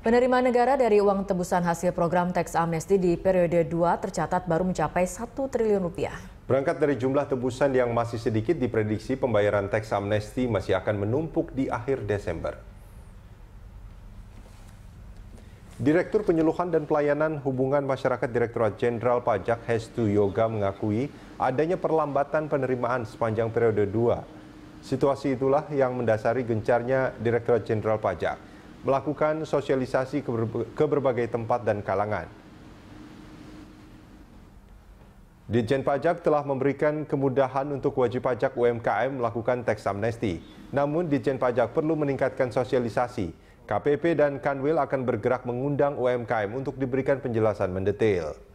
Penerimaan negara dari uang tebusan hasil program teks amnesti di periode 2 tercatat baru mencapai 1 triliun rupiah. Berangkat dari jumlah tebusan yang masih sedikit diprediksi pembayaran teks amnesti masih akan menumpuk di akhir Desember. Direktur Penyuluhan dan Pelayanan Hubungan Masyarakat Direktorat Jenderal Pajak Hestu Yoga mengakui adanya perlambatan penerimaan sepanjang periode 2. Situasi itulah yang mendasari gencarnya Direktorat Jenderal Pajak melakukan sosialisasi ke, berbagai tempat dan kalangan. Ditjen Pajak telah memberikan kemudahan untuk wajib pajak UMKM melakukan tax amnesty. Namun Ditjen Pajak perlu meningkatkan sosialisasi. KPP dan Kanwil akan bergerak mengundang UMKM untuk diberikan penjelasan mendetail.